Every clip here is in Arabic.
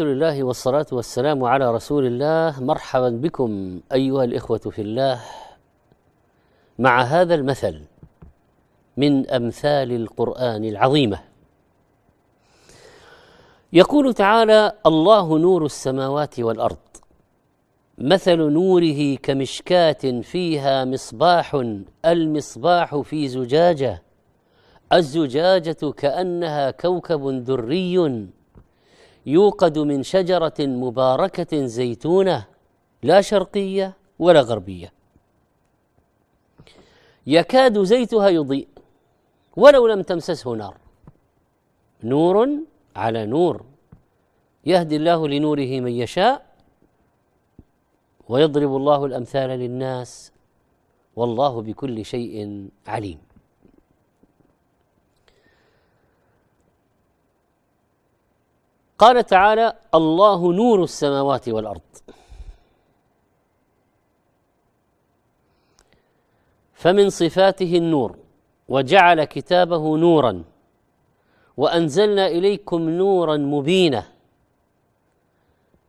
الحمد لله والصلاة والسلام على رسول الله مرحبا بكم أيها الإخوة في الله مع هذا المثل من أمثال القرآن العظيمة يقول تعالى الله نور السماوات والأرض مثل نوره كمشكاة فيها مصباح المصباح في زجاجة الزجاجة كأنها كوكب دري يوقد من شجره مباركه زيتونه لا شرقيه ولا غربيه يكاد زيتها يضيء ولو لم تمسسه نار نور على نور يهدي الله لنوره من يشاء ويضرب الله الامثال للناس والله بكل شيء عليم قال تعالى الله نور السماوات والارض فمن صفاته النور وجعل كتابه نورا وانزلنا اليكم نورا مبينا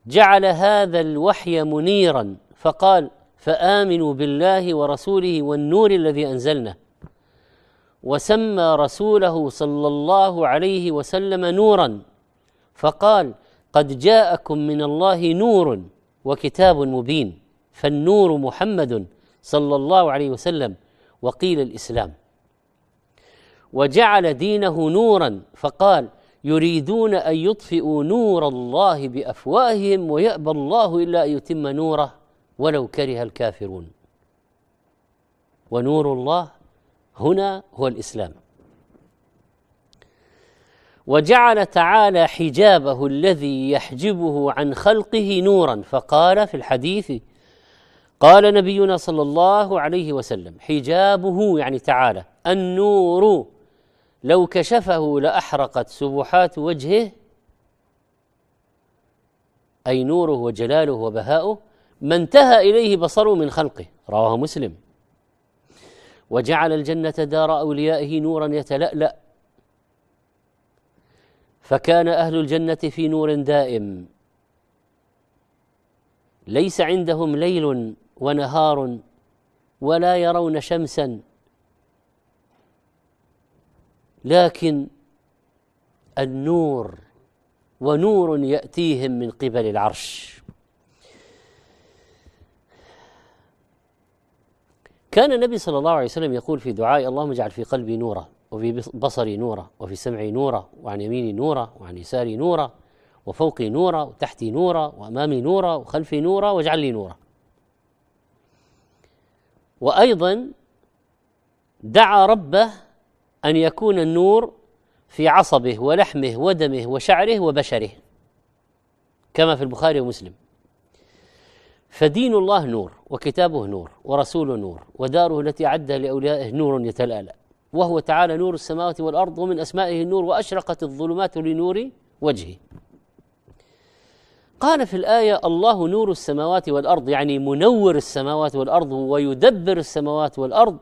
جعل هذا الوحي منيرا فقال فامنوا بالله ورسوله والنور الذي انزلنا وسمى رسوله صلى الله عليه وسلم نورا فقال قد جاءكم من الله نور وكتاب مبين فالنور محمد صلى الله عليه وسلم وقيل الاسلام وجعل دينه نورا فقال يريدون ان يطفئوا نور الله بافواههم ويابى الله الا ان يتم نوره ولو كره الكافرون ونور الله هنا هو الاسلام وجعل تعالى حجابه الذي يحجبه عن خلقه نورا فقال في الحديث قال نبينا صلى الله عليه وسلم حجابه يعني تعالى النور لو كشفه لاحرقت سبحات وجهه اي نوره وجلاله وبهاؤه ما انتهى اليه بصره من خلقه رواه مسلم وجعل الجنه دار اوليائه نورا يتلالا فكان اهل الجنه في نور دائم ليس عندهم ليل ونهار ولا يرون شمسا لكن النور ونور ياتيهم من قبل العرش كان النبي صلى الله عليه وسلم يقول في دعاء اللهم اجعل في قلبي نورا وفي بصري نورا وفي سمعي نورا وعن يميني نورا وعن يساري نورا وفوقي نورا وتحتي نورا وأمامي نورا وخلفي نورا واجعل لي نورا. وأيضا دعا ربه أن يكون النور في عصبه ولحمه ودمه وشعره وبشره كما في البخاري ومسلم فدين الله نور وكتابه نور ورسوله نور وداره التي أعدها لأوليائه نور يتلألأ وهو تعالى نور السماوات والارض ومن اسمائه النور واشرقت الظلمات لنور وجهه قال في الايه الله نور السماوات والارض يعني منور السماوات والارض ويدبر السماوات والارض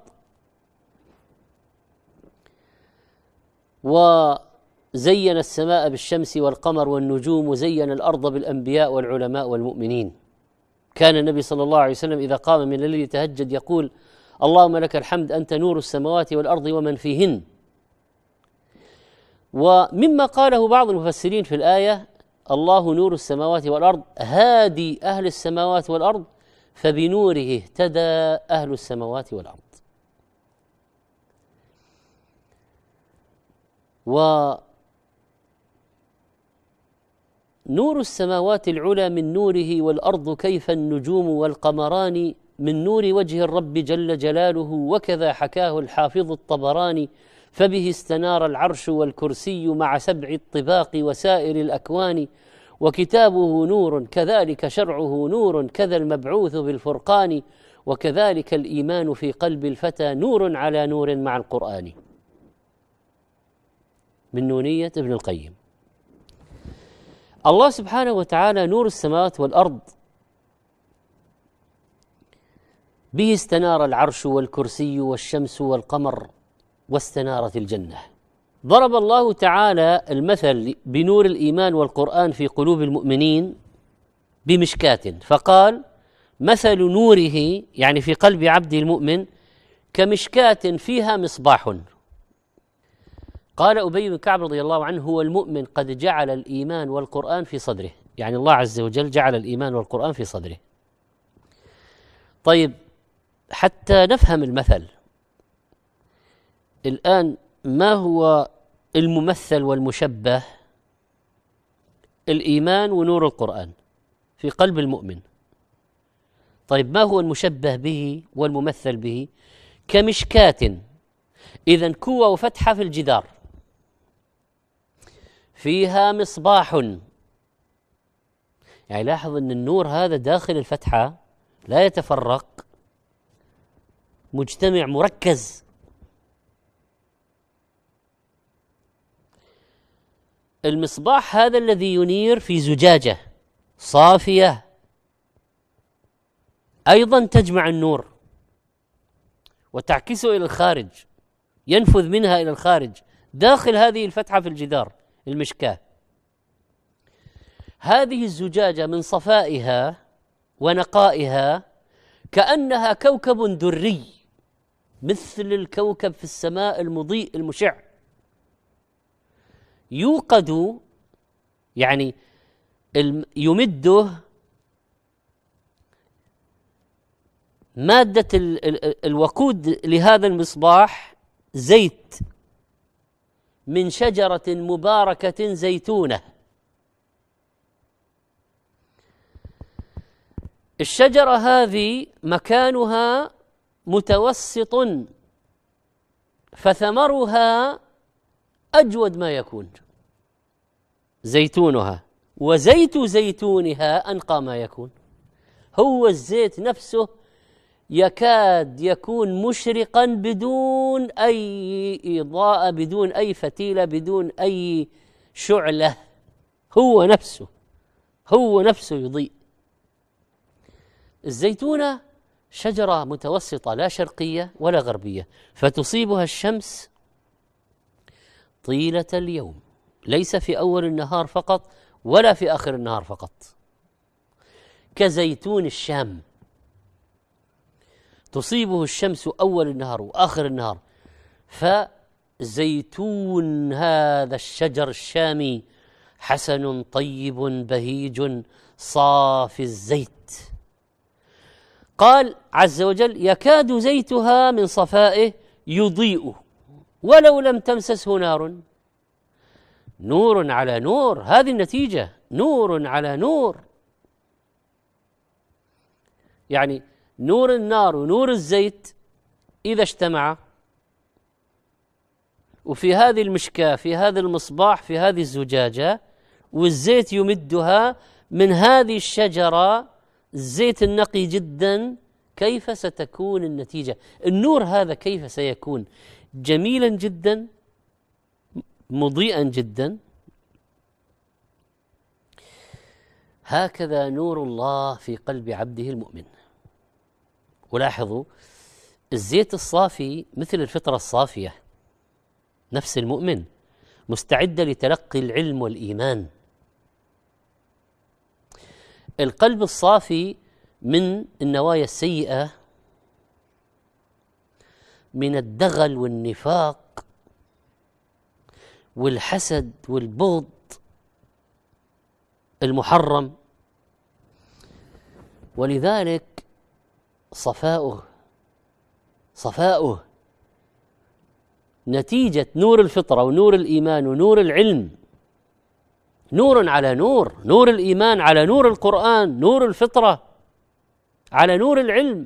وزين السماء بالشمس والقمر والنجوم وزين الارض بالانبياء والعلماء والمؤمنين كان النبي صلى الله عليه وسلم اذا قام من الليل يتهجد يقول اللهم لك الحمد انت نور السماوات والارض ومن فيهن ومما قاله بعض المفسرين في الايه الله نور السماوات والارض هادي اهل السماوات والارض فبنوره اهتدى اهل السماوات والارض و نور السماوات العلى من نوره والارض كيف النجوم والقمران من نور وجه الرب جل جلاله وكذا حكاه الحافظ الطبراني فبه استنار العرش والكرسي مع سبع الطباق وسائر الاكوان وكتابه نور كذلك شرعه نور كذا المبعوث بالفرقان وكذلك الايمان في قلب الفتى نور على نور مع القران من نونيه ابن القيم الله سبحانه وتعالى نور السماوات والارض به استنار العرش والكرسي والشمس والقمر واستنارت الجنه ضرب الله تعالى المثل بنور الايمان والقران في قلوب المؤمنين بمشكاه فقال مثل نوره يعني في قلب عبد المؤمن كمشكاه فيها مصباح قال ابي بن كعب رضي الله عنه هو المؤمن قد جعل الايمان والقران في صدره يعني الله عز وجل جعل الايمان والقران في صدره طيب حتى نفهم المثل الآن ما هو الممثل والمشبه الإيمان ونور القرآن في قلب المؤمن طيب ما هو المشبه به والممثل به كمشكاة إذا كوة وفتحة في الجدار فيها مصباح يعني لاحظ أن النور هذا داخل الفتحة لا يتفرق مجتمع مركز المصباح هذا الذي ينير في زجاجه صافيه ايضا تجمع النور وتعكسه الى الخارج ينفذ منها الى الخارج داخل هذه الفتحه في الجدار المشكاه هذه الزجاجه من صفائها ونقائها كانها كوكب دري مثل الكوكب في السماء المضيء المشع يوقد يعني يمده مادة الوقود لهذا المصباح زيت من شجرة مباركة زيتونة الشجرة هذه مكانها متوسط فثمرها اجود ما يكون زيتونها وزيت زيتونها انقى ما يكون هو الزيت نفسه يكاد يكون مشرقا بدون اي اضاءه بدون اي فتيله بدون اي شعله هو نفسه هو نفسه يضيء الزيتونه شجرة متوسطة لا شرقية ولا غربية فتصيبها الشمس طيلة اليوم ليس في أول النهار فقط ولا في آخر النهار فقط كزيتون الشام تصيبه الشمس أول النهار وآخر النهار فزيتون هذا الشجر الشامي حسن طيب بهيج صافي الزيت قال عز وجل يكاد زيتها من صفائه يضيء ولو لم تمسسه نار نور على نور هذه النتيجة نور على نور يعني نور النار ونور الزيت إذا اجتمع وفي هذه المشكاة في هذا المصباح في هذه الزجاجة والزيت يمدها من هذه الشجرة الزيت النقي جدا كيف ستكون النتيجه النور هذا كيف سيكون جميلا جدا مضيئا جدا هكذا نور الله في قلب عبده المؤمن ولاحظوا الزيت الصافي مثل الفطره الصافيه نفس المؤمن مستعده لتلقي العلم والايمان القلب الصافي من النوايا السيئه من الدغل والنفاق والحسد والبغض المحرم ولذلك صفاؤه صفاؤه نتيجة نور الفطرة ونور الإيمان ونور العلم نور على نور نور الايمان على نور القران نور الفطره على نور العلم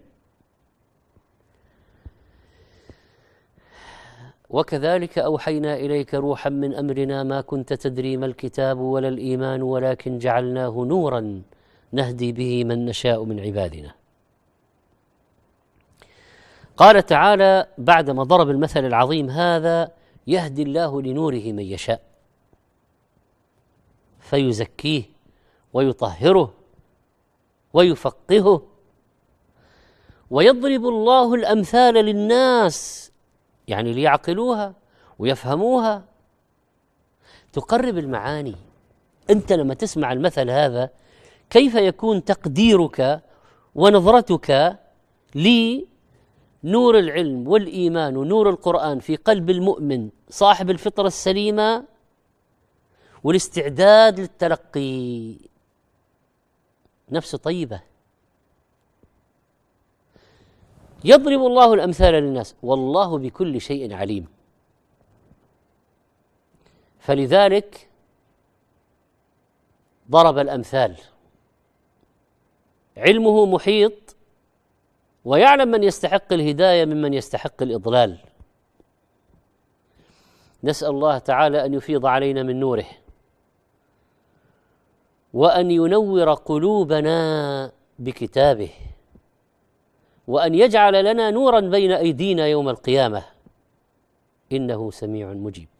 وكذلك اوحينا اليك روحا من امرنا ما كنت تدري ما الكتاب ولا الايمان ولكن جعلناه نورا نهدي به من نشاء من عبادنا قال تعالى بعدما ضرب المثل العظيم هذا يهدي الله لنوره من يشاء فيزكيه ويطهره ويفقهه ويضرب الله الامثال للناس يعني ليعقلوها ويفهموها تقرب المعاني انت لما تسمع المثل هذا كيف يكون تقديرك ونظرتك لنور العلم والايمان ونور القران في قلب المؤمن صاحب الفطره السليمه والاستعداد للتلقي نفس طيبه يضرب الله الامثال للناس والله بكل شيء عليم فلذلك ضرب الامثال علمه محيط ويعلم من يستحق الهدايه ممن يستحق الاضلال نسال الله تعالى ان يفيض علينا من نوره وان ينور قلوبنا بكتابه وان يجعل لنا نورا بين ايدينا يوم القيامه انه سميع مجيب